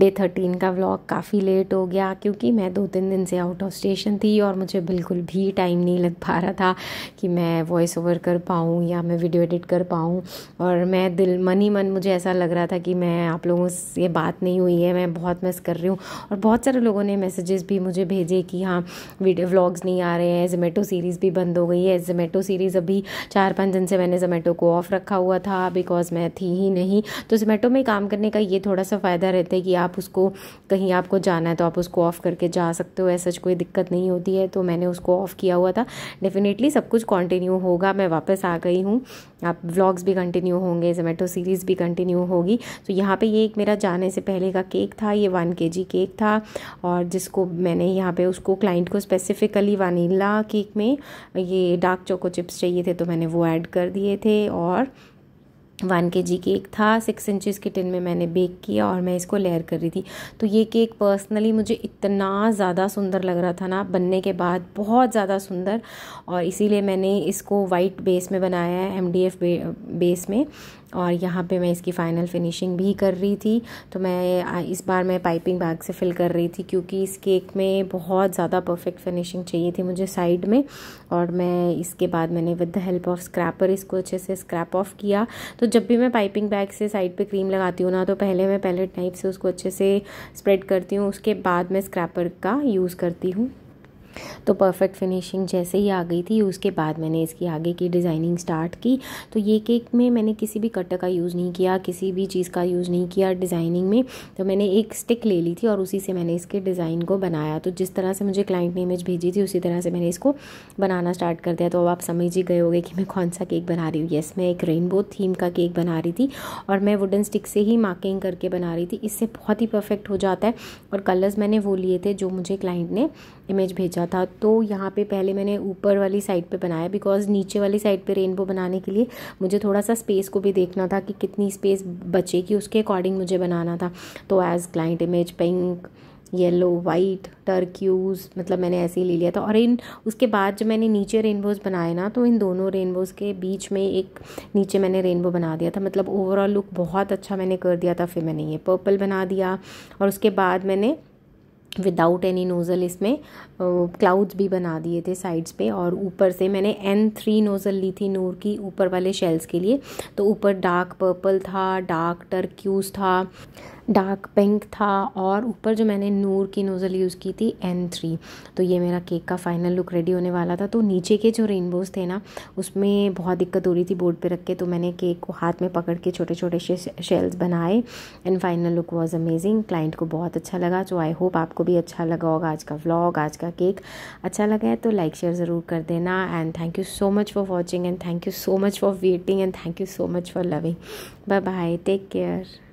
day thirteen का vlog काफ़ी late हो गया क्योंकि मैं दो तीन दिन से आउट ऑफ स्टेशन थी और मुझे बिल्कुल भी टाइम नहीं लग पा रहा था कि मैं वॉइस ओवर कर पाऊँ या मैं वीडियो एडिट कर पाऊँ और मैं दिल मन ही मन मुझे ऐसा लग रहा था कि मैं आप लोगों से बात नहीं हुई है मैं बहुत मिस कर रही हूँ और बहुत सारे लोगों ने मैसेजेस भी मुझे भेजे कि हाँ वीडियो व्लॉग्स नहीं आ रहे हैं जोमेटो सीरीज़ भी बंद हो गई है जोमेटो सीरीज़ अभी चार पाँच दिन से मैंने जोमेटो को ऑफ़ रखा हुआ था बिकॉज मैं थी ही नहीं तो जोमेटो में काम करने का ये थोड़ा सा फ़ायदा रहता है कि आप आप उसको कहीं आपको जाना है तो आप उसको ऑफ़ करके जा सकते हो ऐसा कोई दिक्कत नहीं होती है तो मैंने उसको ऑफ़ किया हुआ था डेफिनेटली सब कुछ कंटिन्यू होगा मैं वापस आ गई हूँ आप व्लॉग्स भी कंटिन्यू होंगे जोमेटो सीरीज़ भी कंटिन्यू होगी तो यहाँ पर ये एक मेरा जाने से पहले का केक था ये वन के केक था और जिसको मैंने यहाँ पे उसको क्लाइंट को स्पेसिफ़िकली वनीला केक में ये डार्क चोको चिप्स चाहिए थे तो मैंने वो ऐड कर दिए थे और वन के जी केक था सिक्स इंचेस के टिन में मैंने बेक किया और मैं इसको लेयर कर रही थी तो ये केक पर्सनली मुझे इतना ज़्यादा सुंदर लग रहा था ना बनने के बाद बहुत ज़्यादा सुंदर और इसीलिए मैंने इसको वाइट बेस में बनाया है एम बेस में और यहाँ पे मैं इसकी फ़ाइनल फिनिशिंग भी कर रही थी तो मैं इस बार मैं पाइपिंग बैग से फिल कर रही थी क्योंकि इस केक में बहुत ज़्यादा परफेक्ट फिनिशिंग चाहिए थी मुझे साइड में और मैं इसके बाद मैंने with the help of scraper इसको अच्छे से स्क्रैप ऑफ किया तो जब भी मैं पाइपिंग बैग से साइड पर क्रीम लगाती हूँ ना तो पहले मैं पैलेट नाइफ से उसको अच्छे से स्प्रेड करती हूँ उसके बाद मैं स्क्रैपर का यूज़ करती हूँ तो परफेक्ट फिनिशिंग जैसे ही आ गई थी उसके बाद मैंने इसकी आगे की डिज़ाइनिंग स्टार्ट की तो ये केक में मैंने किसी भी कटर का यूज़ नहीं किया किसी भी चीज़ का यूज़ नहीं किया डिज़ाइनिंग में तो मैंने एक स्टिक ले ली थी और उसी से मैंने इसके डिज़ाइन को बनाया तो जिस तरह से मुझे क्लाइंट ने इमेज भेजी थी उसी तरह से मैंने इसको बनाना स्टार्ट कर दिया तो अब आप समझ ही गए होगे कि मैं कौन सा केक बना रही हूँ येस मैं एक रेनबो थीम का केक बना रही थी और मैं वुडन स्टिक से ही मार्किंग करके बना रही थी इससे बहुत ही परफेक्ट हो जाता है और कलर्स मैंने वो लिए थे जो मुझे क्लाइंट ने इमेज भेजा था तो यहाँ पे पहले मैंने ऊपर वाली साइड पे बनाया बिकॉज नीचे वाली साइड पे रेनबो बनाने के लिए मुझे थोड़ा सा स्पेस को भी देखना था कि कितनी स्पेस बचेगी उसके अकॉर्डिंग मुझे बनाना था तो as client image pink yellow white turquoise मतलब मैंने ऐसे ही ले लिया था और इन उसके बाद जब मैंने नीचे रेनबोज़ बनाए ना तो इन दोनों रेनबोज़ के बीच में एक नीचे मैंने रेनबो बना दिया था मतलब ओवरऑल लुक बहुत अच्छा मैंने कर दिया था फिर मैंने ये पर्पल बना दिया और उसके बाद मैंने विदाउट एनी नोज़ल इसमें क्लाउड्स भी बना दिए थे साइड्स पे और ऊपर से मैंने एन थ्री नोज़ल ली थी नूर की ऊपर वाले शेल्स के लिए तो ऊपर डार्क पर्पल था डार्क टर्क्यूज था डार्क पिंक था और ऊपर जो मैंने नूर की नोज़ल यूज़ की थी एन थ्री तो ये मेरा केक का फाइनल लुक रेडी होने वाला था तो नीचे के जो रेनबोज थे ना उसमें बहुत दिक्कत हो रही थी बोर्ड पे रख के तो मैंने केक को हाथ में पकड़ के छोटे छोटे शेल्स बनाए and final look was amazing client को बहुत अच्छा लगा जो आई होप आपको भी अच्छा लगा होगा आज का व्लॉग आज का केक अच्छा लगा है तो लाइक शेयर ज़रूर कर देना and thank you so much for watching and thank you so much for waiting and thank you so much for loving bye bye take care